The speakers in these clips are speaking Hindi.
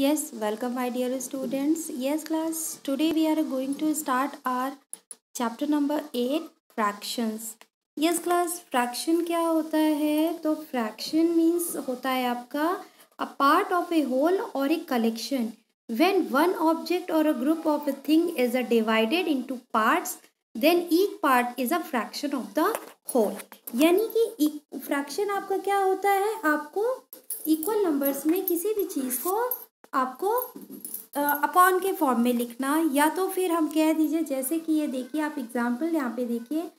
yes welcome my dear students yes class today we are going to start our chapter number 8 fractions yes class fraction kya hota hai to fraction means hota hai aapka a part of a whole or a collection when one object or a group of a thing is a divided into parts then each part is a fraction of the whole यानी कि fraction आपका क्या होता है आपको इक्वल नंबर्स में किसी भी चीज़ को आपको अपॉन के फॉर्म में लिखना या तो फिर हम कह दीजिए जैसे कि ये देखिए आप एग्जाम्पल यहाँ पे देखिए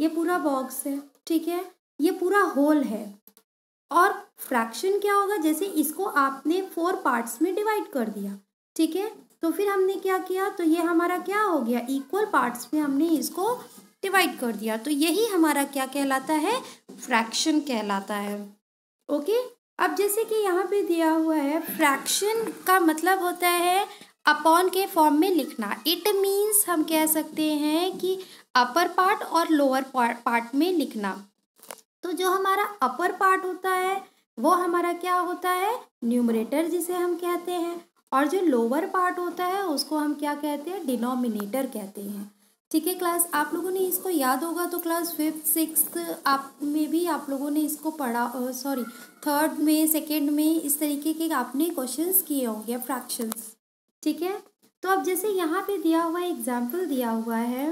ये पूरा बॉक्स है ठीक है ये पूरा होल है और फ्रैक्शन क्या होगा जैसे इसको आपने फोर पार्ट्स में डिवाइड कर दिया ठीक है तो फिर हमने क्या किया तो ये हमारा क्या हो गया इक्वल पार्ट्स में हमने इसको डिवाइड कर दिया तो यही हमारा क्या कहलाता है फ्रैक्शन कहलाता है ओके अब जैसे कि यहाँ पे दिया हुआ है फ्रैक्शन का मतलब होता है अपॉन के फॉर्म में लिखना इट मीन्स हम कह सकते हैं कि अपर पार्ट और लोअर पार्ट में लिखना तो जो हमारा अपर पार्ट होता है वो हमारा क्या होता है न्यूमरेटर जिसे हम कहते हैं और जो लोअर पार्ट होता है उसको हम क्या कहते हैं डिनोमिनेटर कहते हैं ठीक है क्लास आप लोगों ने इसको याद होगा तो क्लास फिफ्थ सिक्स आप में भी आप लोगों ने इसको पढ़ा सॉरी थर्ड में सेकेंड में इस तरीके के आपने क्वेश्चन किए होंगे फ्रैक्शंस ठीक है तो अब जैसे यहाँ पे दिया हुआ एग्जाम्पल दिया हुआ है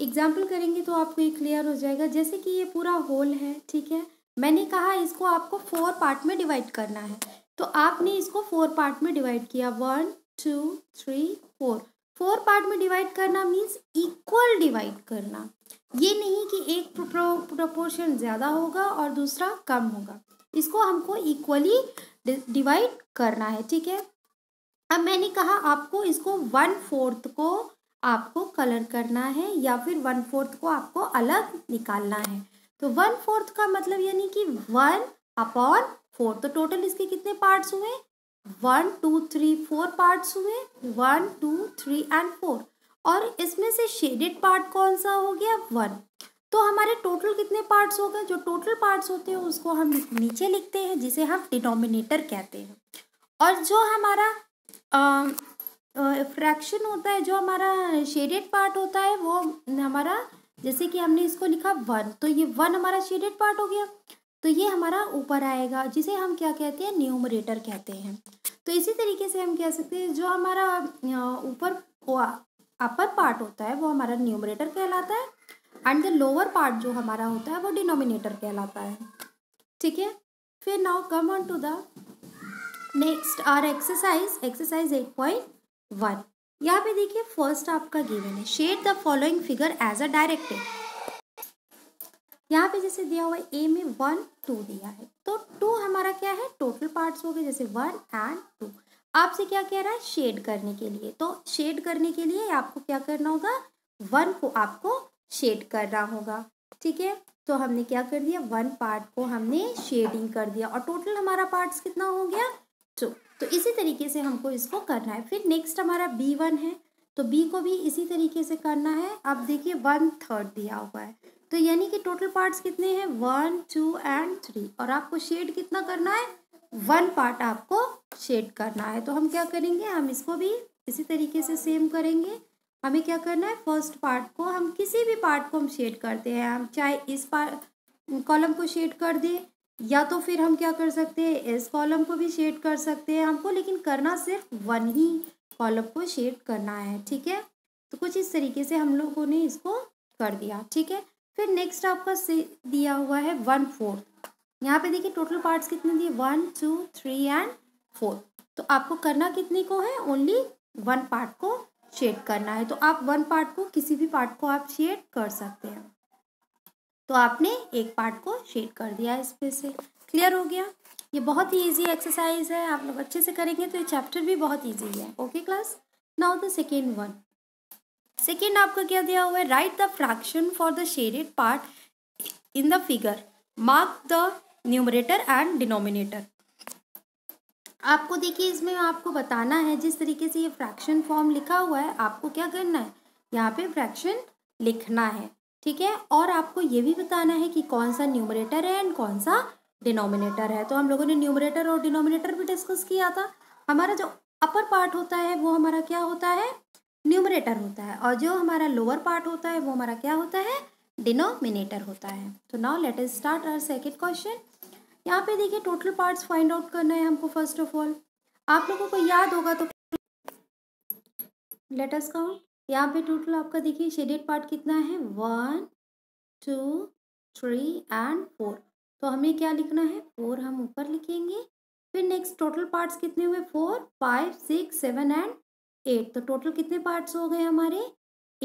एग्जाम्पल करेंगे तो आपको ये क्लियर हो जाएगा जैसे कि ये पूरा होल है ठीक है मैंने कहा इसको आपको फोर पार्ट में डिवाइड करना है तो आपने इसको फोर पार्ट में डिवाइड किया one two three four four part में डिवाइड करना मीन्स इक्वल डिवाइड करना ये नहीं कि एक प्रोपोर्शन ज़्यादा होगा और दूसरा कम होगा इसको हमको इक्वली डिवाइड करना है ठीक है अब मैंने कहा आपको इसको वन फोर्थ को आपको कलर करना है या फिर वन फोर्थ को आपको अलग निकालना है तो वन फोर्थ का मतलब यानी कि वन अपॉन फोर तो टोटल इसके कितने पार्ट्स हुए one two three four parts हुए one two three and four और इसमें से शेडेड पार्ट कौन सा हो गया वन तो हमारे टोटल कितने पार्ट्स हो गए जो टोटल पार्ट्स होते हैं उसको हम नीचे लिखते हैं जिसे हम डिनोमिनेटर कहते हैं और जो हमारा फ्रैक्शन होता है जो हमारा शेडेड पार्ट होता है वो हमारा जैसे कि हमने इसको लिखा वन तो ये वन हमारा शेडेड पार्ट हो गया तो ये हमारा ऊपर आएगा जिसे हम क्या कहते हैं न्यूमरेटर कहते हैं तो इसी तरीके से हम कह सकते हैं जो हमारा ऊपर अपर पार्ट होता है वो हमारा न्यूमरेटर कहलाता है एंड द लोअर पार्ट जो हमारा होता है वो डिनोमिनेटर कहलाता है ठीक है फिर now come on to the next our exercise exercise eight point one यहाँ पे देखिए फर्स्ट आपका गिवन है shade the following figure as a directive यहाँ पे जैसे दिया हुआ ए में वन टू दिया है तो टू हमारा क्या है टोटल पार्ट्स हो गए जैसे वन एंड टू आपसे क्या कह रहा है शेड करने के लिए तो शेड करने के लिए आपको क्या करना होगा वन को आपको शेड करना होगा ठीक है तो हमने क्या कर दिया वन पार्ट को हमने शेडिंग कर दिया और टोटल हमारा पार्ट्स कितना हो गया टू तो इसी तरीके से हमको इसको करना है फिर नेक्स्ट हमारा बी वन है तो बी को भी इसी तरीके से करना है अब देखिए वन थर्ड दिया हुआ है तो यानी कि टोटल पार्ट्स कितने हैं वन टू एंड थ्री और आपको शेड कितना करना है वन पार्ट आपको शेड करना है तो हम क्या करेंगे हम इसको भी इसी तरीके से सेम करेंगे हमें क्या करना है फर्स्ट पार्ट को हम किसी भी पार्ट को हम शेड करते हैं हम चाहे इस पार्ट कॉलम को शेड कर दें या तो फिर हम क्या कर सकते हैं इस कॉलम को भी शेड कर सकते हैं हमको लेकिन करना सिर्फ वन ही कॉलम को शेड करना है ठीक है तो कुछ इस तरीके से हम लोगों ने इसको कर दिया ठीक है फिर नेक्स्ट आपका से दिया हुआ है वन फोर्थ यहाँ पे देखिए टोटल पार्ट्स कितने दिए one two three and four तो आपको करना कितने को है ओनली वन पार्ट को शेड करना है तो आप वन पार्ट को किसी भी पार्ट को आप शेड कर सकते हैं तो आपने एक पार्ट को शेड कर दिया इसमें से क्लियर हो गया ये बहुत ही ईजी एक्सरसाइज है आप लोग अच्छे से करेंगे तो ये चैप्टर भी बहुत ईजी है okay class now the second one second आपका क्या दिया हुआ है write the fraction for the shaded part in the figure mark the numerator and denominator आपको देखिए इसमें आपको बताना है जिस तरीके से ये फ्रैक्शन फॉर्म लिखा हुआ है आपको क्या करना है यहाँ पे फ्रैक्शन लिखना है ठीक है और आपको ये भी बताना है कि कौन सा न्यूमरेटर है एंड कौन सा डिनोमिनेटर है तो हम लोगों ने न्यूमरेटर और डिनोमिनेटर भी डिस्कस किया था हमारा जो अपर पार्ट होता है वो हमारा क्या होता है न्यूमरेटर होता है और जो हमारा लोअर पार्ट होता है वो हमारा क्या होता है डिनोमिनेटर होता है तो now let is start our second question यहाँ पे देखिए टोटल पार्ट्स फाइंड आउट करना है हमको फर्स्ट ऑफ ऑल आप लोगों को याद होगा तो लेट अस काउंट यहाँ पे टोटल आपका देखिए शेडेड पार्ट कितना है one two three and four तो हमें क्या लिखना है फोर हम ऊपर लिखेंगे फिर नेक्स्ट टोटल पार्ट्स कितने हुए four five six seven and eight तो टोटल कितने पार्ट्स हो गए हमारे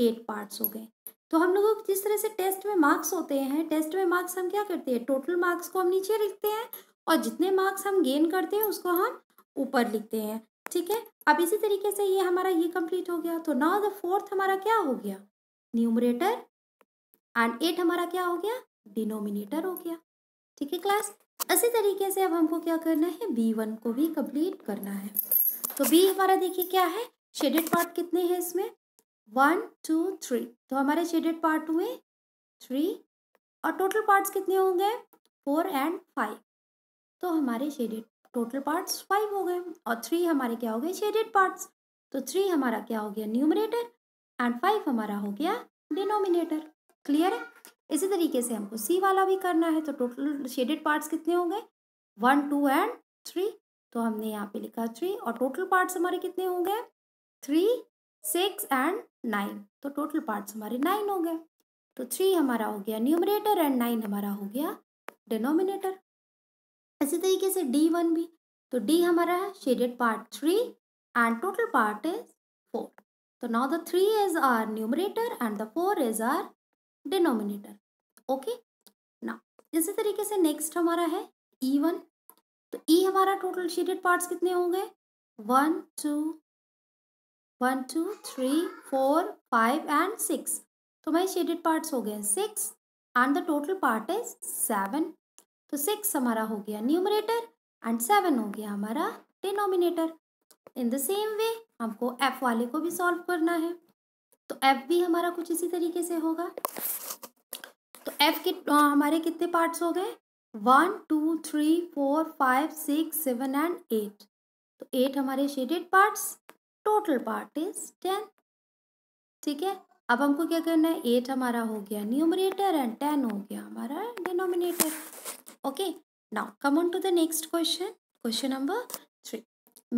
एट पार्ट्स हो गए तो हम लोगों जिस तरह से टेस्ट में मार्क्स होते हैं टेस्ट में मार्क्स हम क्या करते हैं टोटल मार्क्स को हम नीचे लिखते हैं और जितने मार्क्स हम गेन करते हैं उसको हम ऊपर लिखते हैं ठीक है अब इसी तरीके से ये हमारा ये कंप्लीट हो गया तो नाउ द फोर्थ हमारा क्या हो गया न्यूमरेटर एंड एट हमारा क्या हो गया डिनोमिनेटर हो गया ठीक है क्लास इसी तरीके से अब हमको क्या करना है बी वन को भी कंप्लीट करना है तो बी हमारा देखिए क्या है शेडेड पार्ट कितने हैं इसमें वन टू थ्री तो हमारे शेडेड पार्ट हुए थ्री और टोटल पार्ट्स कितने होंगे फोर एंड फाइव तो हमारे शेडेड टोटल पार्ट्स फाइव हो गए और थ्री हमारे क्या हो गए शेडेड पार्ट्स तो थ्री हमारा क्या हो गया न्यूमिनेटर एंड फाइव हमारा हो गया डिनोमिनेटर क्लियर है इसी तरीके से हमको सी वाला भी करना है तो टोटल शेडेड पार्ट्स कितने हो गए वन टू एंड थ्री तो हमने यहाँ पे लिखा थ्री और टोटल पार्ट्स हमारे कितने होंगे थ्री सिक्स एंड नाइन तो टोटल पार्ट्स हमारे नाइन हो गए तो थ्री हमारा हो गया न्यूमरेटर एंड नाइन हमारा हो गया डिनोमिनेटर इसी तरीके से डी वन भी तो डी हमारा है shaded part three and total part is four तो now the three is our numerator and the four is our denominator okay ना इसी तरीके से नेक्स्ट हमारा है ई e वन तो ई e हमारा टोटल शेडेड पार्ट्स कितने होंगे one two one two three four five and six तो भाई शेडेड पार्ट्स हो गए हैं six and the total part is seven तो सिक्स हमारा हो गया न्यूमरेटर एंड सेवन हो गया हमारा denominator in the same way हमको एफ वाले को भी सॉल्व करना है तो एफ भी हमारा कुछ इसी तरीके से होगा तो एफ के आ, हमारे कितने पार्ट्स हो गए one two three four five six seven and eight तो एट हमारे shaded parts total part is ten ठीक है अब हमको क्या करना है एट हमारा हो गया न्यूमरेटर एंड टेन हो गया हमारा denominator okay now come on to the next question question number three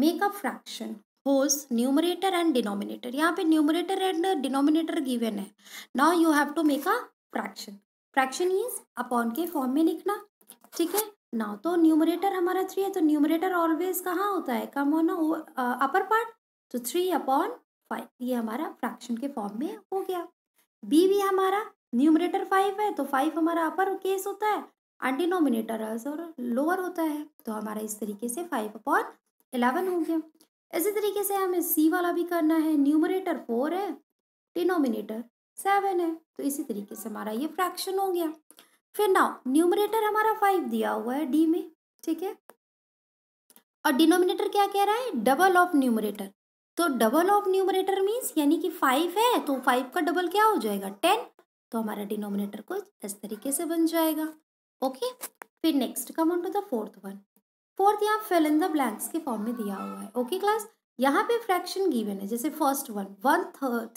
make a fraction whose numerator and denominator यहाँ पे न्यूमरेटर एंड डिनोमिनेटर गिवेन है now you have to make a fraction fraction is upon के फॉर्म में लिखना ठीक है ना तो न्यूमरेटर हमारा थ्री है तो न्यूमरेटर ऑलवेज कहाँ होता है कम ऑन अपर पार्ट तो थ्री अपॉन फाइव ये हमारा फ्रैक्शन के फॉर्म में हो गया बी भी हमारा न्यूमिनेटर फाइव है तो फाइव हमारा अपर केस होता है और और लोअर होता है तो हमारा इस तरीके से फाइव अपॉन एलेवन हो गया इसी तरीके से हमें सी वाला भी करना है न्यूमरेटर फोर है डिनोमिनेटर सेवन है तो इसी तरीके से हमारा ये फ्रैक्शन हो गया फिर नाउ न्यूमरेटर हमारा फाइव दिया हुआ है डी में ठीक है और डिनोमिनेटर क्या कह रहा है डबल ऑफ न्यूमरेटर तो डबल ऑफ न्यूमरेटर मीन्स यानी कि फाइव है तो फाइव का डबल क्या हो जाएगा टेन तो हमारा डिनोमिनेटर कुछ इस तरीके से बन जाएगा ओके फिर next come on to the fourth one fourth यहाँ फिल इन द ब्लैंक्स के फॉर्म में दिया हुआ है ओके क्लास यहाँ पे फ्रैक्शन गिवन है जैसे first one one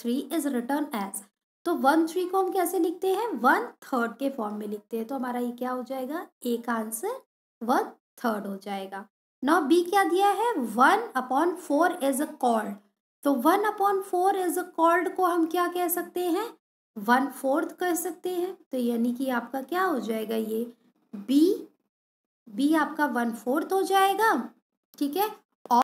three is written as तो वन थ्री को हम कैसे लिखते हैं वन थर्ड के फॉर्म में लिखते हैं तो हमारा ये क्या हो जाएगा एक आंसर वन थर्ड हो जाएगा नाउ बी क्या दिया है one upon four is a quarter तो one upon four is a quarter को हम क्या कह सकते हैं वन फोर्थ कह सकते हैं तो यानी कि आपका क्या हो जाएगा ये बी बी आपका वन फोर्थ हो जाएगा ठीक है और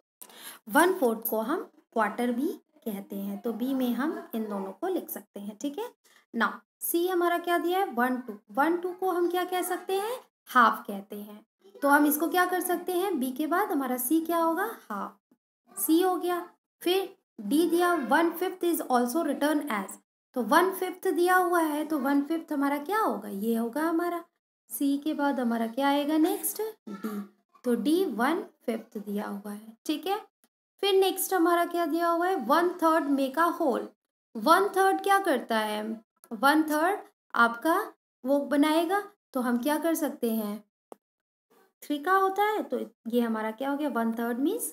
वन फोर्थ को हम क्वार्टर भी कहते हैं तो बी में हम इन दोनों को लिख सकते हैं ठीक है ना सी हमारा क्या दिया है वन टू वन टू को हम क्या कह सकते हैं हाफ कहते हैं तो हम इसको क्या कर सकते हैं बी के बाद हमारा सी क्या होगा हाफ सी हो गया फिर डी दिया one fifth is also written as तो वन फिफ्थ दिया हुआ है तो वन फिफ्थ हमारा क्या होगा ये होगा हमारा सी के बाद हमारा क्या आएगा नेक्स्ट डी तो डी वन फिफ्थ दिया हुआ है ठीक है फिर नेक्स्ट हमारा क्या दिया हुआ है one third make a whole one third क्या करता है वन थर्ड आपका वो बनाएगा तो हम क्या कर सकते हैं थ्री का होता है तो ये हमारा क्या हो गया one third means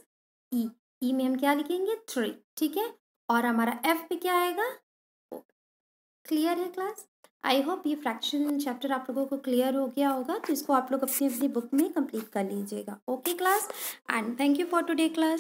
E E में हम क्या लिखेंगे थ्री ठीक है और हमारा एफ पे क्या आएगा क्लियर है क्लास आई होप ये फ्रैक्शन चैप्टर आप लोगों को क्लियर हो गया होगा तो इसको आप लोग अपनी अपनी बुक में कंप्लीट कर लीजिएगा okay class and thank you for today class